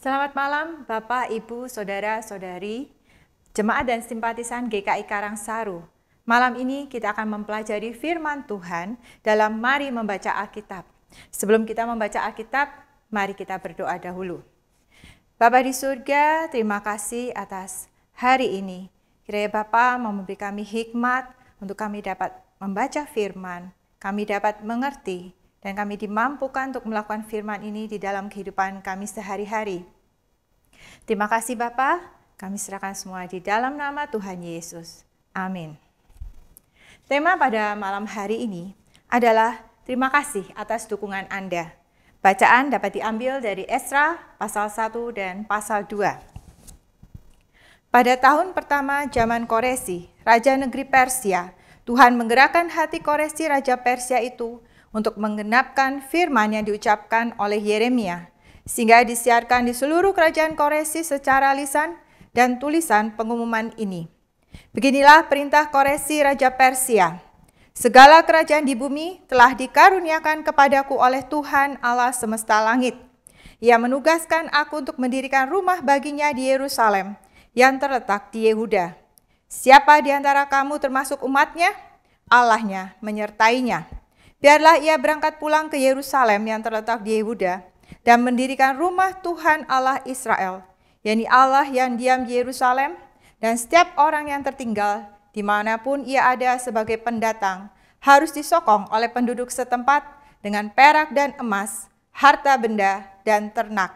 Selamat malam Bapak, Ibu, Saudara, Saudari, Jemaat dan simpatisan GKI Karangsaru. Malam ini kita akan mempelajari firman Tuhan dalam Mari Membaca Alkitab. Sebelum kita membaca Alkitab, mari kita berdoa dahulu. Bapa di surga, terima kasih atas hari ini. Kiranya Bapa memberi kami hikmat untuk kami dapat membaca firman, kami dapat mengerti, dan kami dimampukan untuk melakukan firman ini di dalam kehidupan kami sehari-hari. Terima kasih Bapa, kami serahkan semua di dalam nama Tuhan Yesus. Amin. Tema pada malam hari ini adalah terima kasih atas dukungan Anda. Bacaan dapat diambil dari Esra pasal 1 dan pasal 2. Pada tahun pertama zaman Koresi, raja negeri Persia, Tuhan menggerakkan hati Koresi raja Persia itu untuk menggenapkan firman yang diucapkan oleh Yeremia, sehingga disiarkan di seluruh kerajaan Koresi secara lisan dan tulisan pengumuman ini. Beginilah perintah Koresi Raja Persia. Segala kerajaan di bumi telah dikaruniakan kepadaku oleh Tuhan Allah semesta langit. Ia menugaskan aku untuk mendirikan rumah baginya di Yerusalem yang terletak di Yehuda. Siapa di antara kamu termasuk umatnya? Allahnya menyertainya Biarlah ia berangkat pulang ke Yerusalem yang terletak di Yehuda dan mendirikan rumah Tuhan Allah Israel, yakni Allah yang diam di Yerusalem dan setiap orang yang tertinggal dimanapun ia ada sebagai pendatang harus disokong oleh penduduk setempat dengan perak dan emas, harta benda, dan ternak.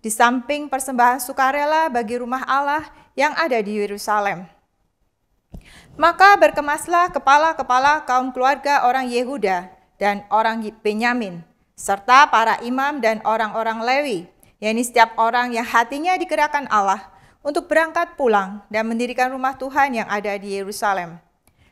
Di samping persembahan sukarela bagi rumah Allah yang ada di Yerusalem. Maka berkemaslah kepala-kepala kaum keluarga orang Yehuda dan orang Benyamin, serta para imam dan orang-orang Lewi, yakni setiap orang yang hatinya digerakkan Allah untuk berangkat pulang dan mendirikan rumah Tuhan yang ada di Yerusalem.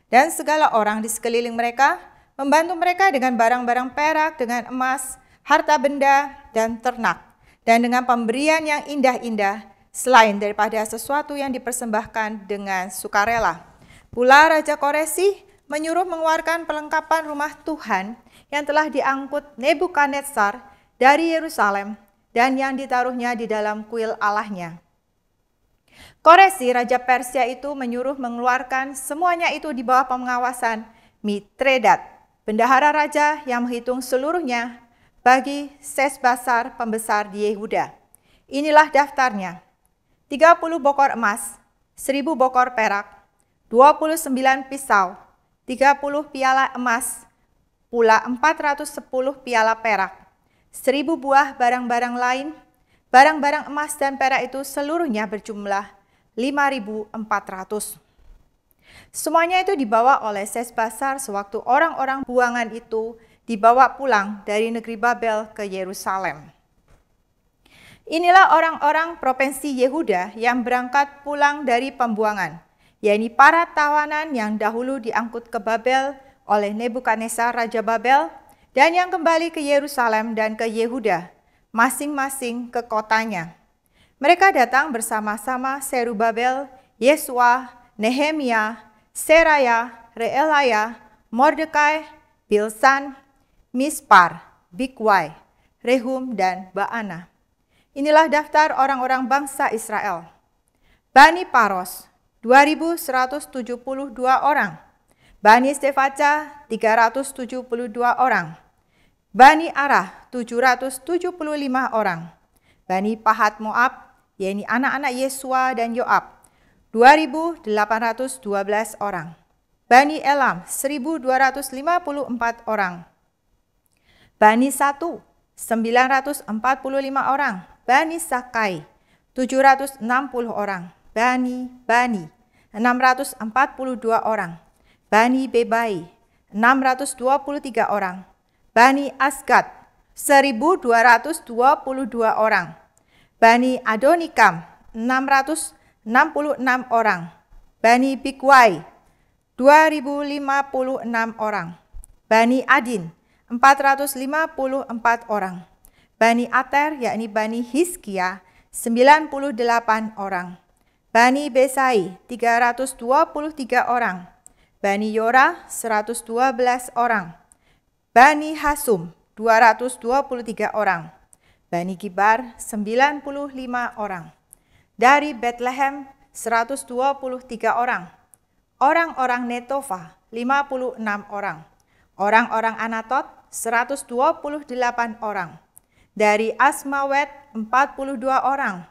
Dan segala orang di sekeliling mereka membantu mereka dengan barang-barang perak, dengan emas, harta benda, dan ternak, dan dengan pemberian yang indah-indah selain daripada sesuatu yang dipersembahkan dengan sukarela. Pula Raja Koresi menyuruh mengeluarkan perlengkapan rumah Tuhan yang telah diangkut Nebukadnezar dari Yerusalem dan yang ditaruhnya di dalam kuil Allahnya. Koresi, Raja Persia itu menyuruh mengeluarkan semuanya itu di bawah pengawasan Mitredat, bendahara raja yang menghitung seluruhnya bagi Sesbasar pembesar di Yehuda. Inilah daftarnya. 30 bokor emas, 1000 bokor perak, 29 pisau, 30 piala emas, pula 410 piala perak, 1000 buah barang-barang lain, barang-barang emas dan perak itu seluruhnya berjumlah 5400. Semuanya itu dibawa oleh Sesbasar sewaktu orang-orang buangan itu dibawa pulang dari negeri Babel ke Yerusalem. Inilah orang-orang provinsi Yehuda yang berangkat pulang dari pembuangan yaitu para tawanan yang dahulu diangkut ke Babel oleh Nebukadnezar Raja Babel dan yang kembali ke Yerusalem dan ke Yehuda, masing-masing ke kotanya. Mereka datang bersama-sama Serubabel, Yesua, Nehemia, Seraya, Reelaya, Mordekai, Bilsan, Mispar, Bikwai, Rehum, dan Baana. Inilah daftar orang-orang bangsa Israel. Bani Paros, 2.172 orang. Bani Stefaca 372 orang. Bani Arah 775 orang. Bani Pahat Moab, yaitu anak-anak Yesua dan Yoab 2.812 orang. Bani Elam 1.254 orang. Bani Satu 945 orang. Bani Sakai 760 orang. Bani Bani 642 orang, Bani Bebai 623 orang, Bani Asgad 1222 orang, Bani Adonikam 666 orang, Bani Bikwai 2056 orang, Bani Adin 454 orang, Bani Ater yakni Bani Hiskia 98 orang, Bani Besai 323 orang, Bani Yora 112 orang, Bani Hasum 223 orang, Bani Gibar 95 orang, dari Bethlehem 123 orang, orang-orang Netofa 56 orang, orang-orang Anatot 128 orang, dari Asmawet 42 orang,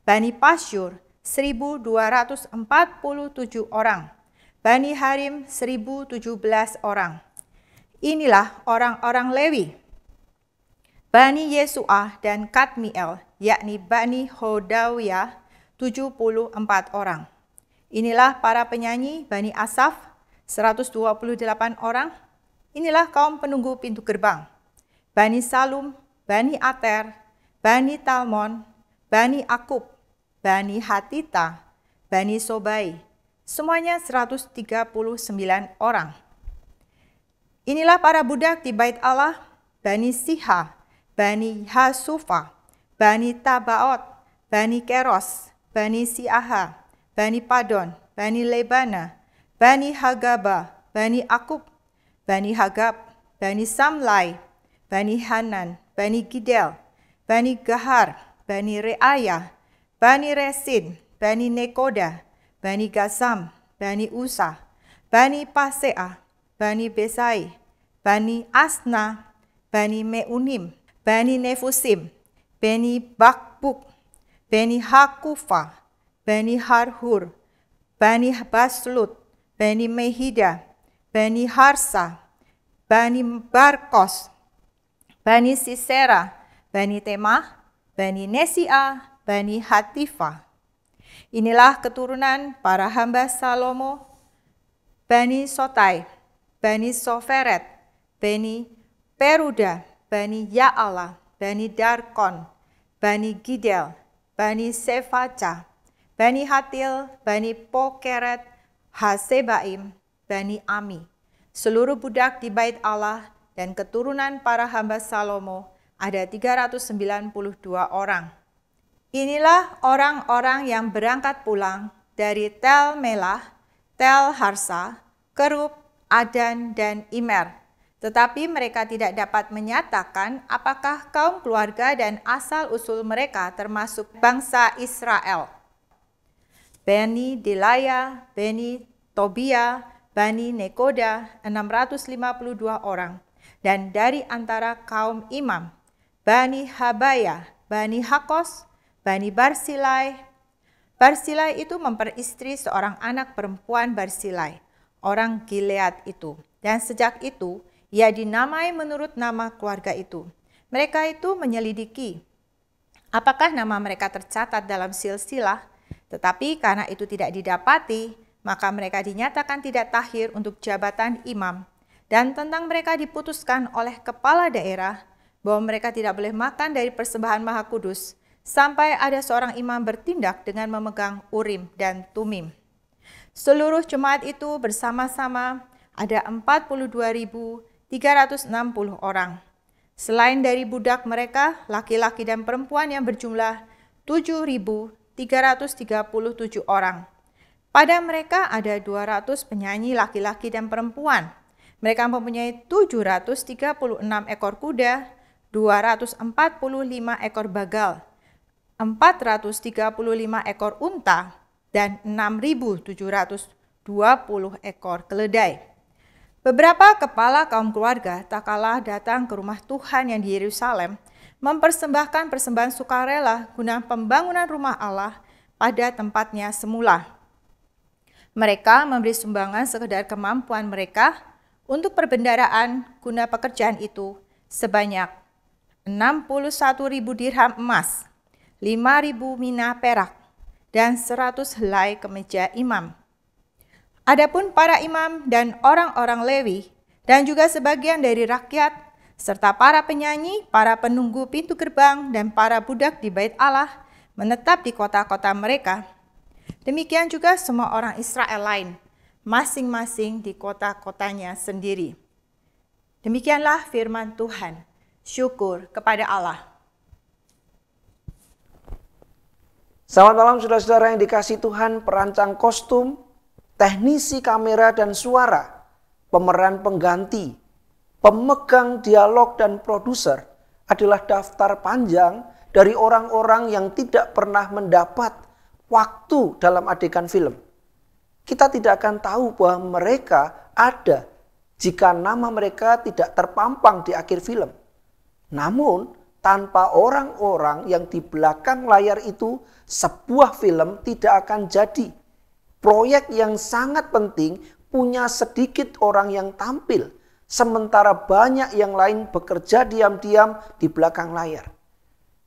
Bani Pasyur 1247 orang, Bani Harim 1017 orang. Inilah orang-orang Lewi. Bani Yesua dan Kadmiel, yakni Bani Hodawiyah 74 orang. Inilah para penyanyi Bani Asaf 128 orang. Inilah kaum penunggu pintu gerbang. Bani Salum, Bani Ater, Bani Talmon, Bani Akub, Bani Hatita, Bani Sobai, semuanya 139 orang. Inilah para budak di bait Allah, Bani Siha, Bani Hasufa, Bani Tabaot, Bani Keros, Bani Siaha, Bani Padon, Bani Lebana, Bani Hagaba, Bani Akub, Bani Hagab, Bani Samlai, Bani Hanan, Bani Gidel, Bani Gahar, Bani Reaya, Bani Resin, Bani Nekoda, Bani Gasam, Bani Usa, Bani Pasea, Bani Besai, Bani Asna, Bani Meunim, Bani Nefusim, Bani Bakbuk, Bani Hakufa, Bani Harhur, Bani Baslut, Bani Mehida, Bani Harsa, Bani Barkos, Bani Sisera, Bani Temah, Bani Nesi'a, Bani Hatifah. Inilah keturunan para hamba Salomo, Bani Sotai, Bani Soferet, Bani Peruda, Bani Ya'ala, Bani Darkon, Bani Gidel, Bani Sefaca, Bani Hatil, Bani Pokeret, Hasebaim, Bani Ami. Seluruh budak di bait Allah dan keturunan para hamba Salomo ada 392 orang. Inilah orang-orang yang berangkat pulang dari Tel Melah, Tel Harsa, Kerub, Adan, dan Imer. Tetapi mereka tidak dapat menyatakan apakah kaum keluarga dan asal-usul mereka termasuk bangsa Israel. Bani Delaya, Bani Tobia, Bani Nekoda 652 orang, dan dari antara kaum imam Bani Habaya, Bani Hakos, Bani Barsilai. Barsilai itu memperistri seorang anak perempuan Barsilai, orang Gilead itu. Dan sejak itu, ia dinamai menurut nama keluarga itu. Mereka itu menyelidiki apakah nama mereka tercatat dalam silsilah, tetapi karena itu tidak didapati, maka mereka dinyatakan tidak tahir untuk jabatan imam. Dan tentang mereka diputuskan oleh kepala daerah bahwa mereka tidak boleh makan dari persembahan Maha Kudus sampai ada seorang imam bertindak dengan memegang Urim dan Tumim. Seluruh jemaat itu bersama-sama ada 42.360 orang. Selain dari budak mereka, laki-laki dan perempuan yang berjumlah 7.337 orang. Pada mereka ada 200 penyanyi laki-laki dan perempuan. Mereka mempunyai 736 ekor kuda, 245 ekor bagal, 435 ekor unta, dan 6.720 ekor keledai. Beberapa kepala kaum keluarga tak kalah datang ke rumah Tuhan yang di Yerusalem, mempersembahkan persembahan sukarela guna pembangunan rumah Allah pada tempatnya semula. Mereka memberi sumbangan sekedar kemampuan mereka untuk perbendaraan guna pekerjaan itu sebanyak 61.000 dirham emas, 5.000 mina perak, dan 100 helai kemeja imam. Adapun para imam dan orang-orang Lewi, dan juga sebagian dari rakyat, serta para penyanyi, para penunggu pintu gerbang, dan para budak di bait Allah, menetap di kota-kota mereka. Demikian juga semua orang Israel lain, masing-masing di kota-kotanya sendiri. Demikianlah firman Tuhan syukur kepada Allah. Selamat malam saudara-saudara yang dikasih Tuhan, perancang kostum, teknisi kamera dan suara, pemeran pengganti, pemegang dialog dan produser adalah daftar panjang dari orang-orang yang tidak pernah mendapat waktu dalam adegan film. Kita tidak akan tahu bahwa mereka ada jika nama mereka tidak terpampang di akhir film. Namun, tanpa orang-orang yang di belakang layar itu, sebuah film tidak akan jadi. Proyek yang sangat penting punya sedikit orang yang tampil, sementara banyak yang lain bekerja diam-diam di belakang layar.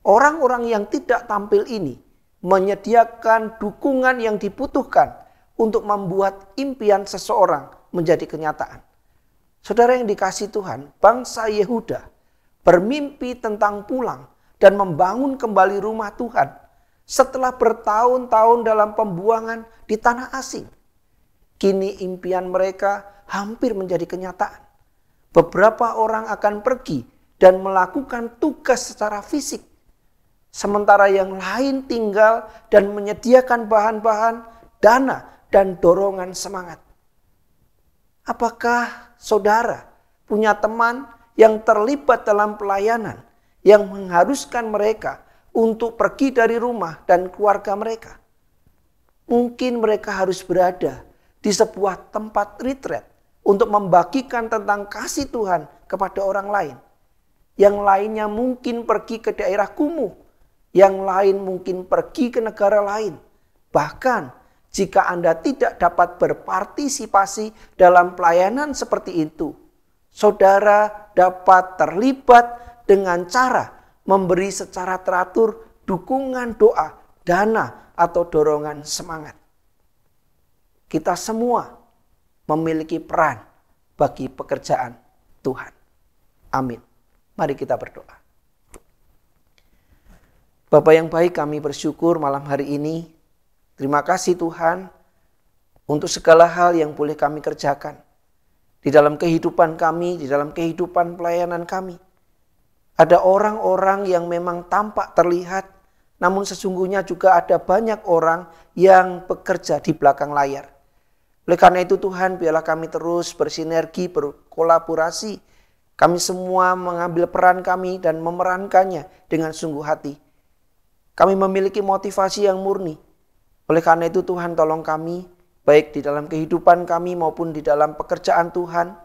Orang-orang yang tidak tampil ini menyediakan dukungan yang dibutuhkan untuk membuat impian seseorang menjadi kenyataan. Saudara yang dikasih Tuhan, bangsa Yehuda bermimpi tentang pulang dan membangun kembali rumah Tuhan setelah bertahun-tahun dalam pembuangan di tanah asing. Kini impian mereka hampir menjadi kenyataan. Beberapa orang akan pergi dan melakukan tugas secara fisik, sementara yang lain tinggal dan menyediakan bahan-bahan, dana, dan dorongan semangat. Apakah saudara punya teman yang terlibat dalam pelayanan yang mengharuskan mereka untuk pergi dari rumah dan keluarga mereka. Mungkin mereka harus berada di sebuah tempat retret untuk membagikan tentang kasih Tuhan kepada orang lain. Yang lainnya mungkin pergi ke daerah kumuh, yang lain mungkin pergi ke negara lain. Bahkan jika Anda tidak dapat berpartisipasi dalam pelayanan seperti itu, saudara dapat terlibat dengan cara memberi secara teratur dukungan doa, dana, atau dorongan semangat. Kita semua memiliki peran bagi pekerjaan Tuhan. Amin. Mari kita berdoa. Bapak yang baik kami bersyukur malam hari ini. Terima kasih Tuhan untuk segala hal yang boleh kami kerjakan di dalam kehidupan kami, di dalam kehidupan pelayanan kami. Ada orang-orang yang memang tampak terlihat, namun sesungguhnya juga ada banyak orang yang bekerja di belakang layar. Oleh karena itu Tuhan biarlah kami terus bersinergi, berkolaborasi. Kami semua mengambil peran kami dan memerankannya dengan sungguh hati. Kami memiliki motivasi yang murni. Oleh karena itu Tuhan tolong kami baik di dalam kehidupan kami maupun di dalam pekerjaan Tuhan,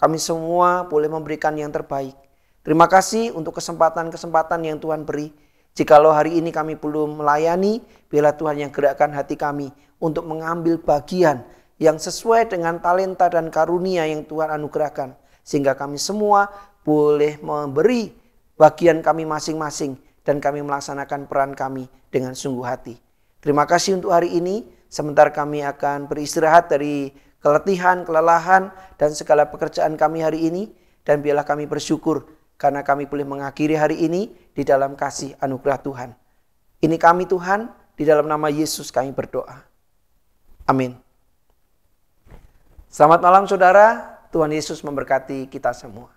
kami semua boleh memberikan yang terbaik. Terima kasih untuk kesempatan-kesempatan yang Tuhan beri. Jikalau hari ini kami belum melayani, biarlah Tuhan yang gerakkan hati kami untuk mengambil bagian yang sesuai dengan talenta dan karunia yang Tuhan anugerahkan. Sehingga kami semua boleh memberi bagian kami masing-masing dan kami melaksanakan peran kami dengan sungguh hati. Terima kasih untuk hari ini sementara kami akan beristirahat dari keletihan, kelelahan, dan segala pekerjaan kami hari ini. Dan biarlah kami bersyukur karena kami boleh mengakhiri hari ini di dalam kasih anugerah Tuhan. Ini kami Tuhan, di dalam nama Yesus kami berdoa. Amin. Selamat malam saudara, Tuhan Yesus memberkati kita semua.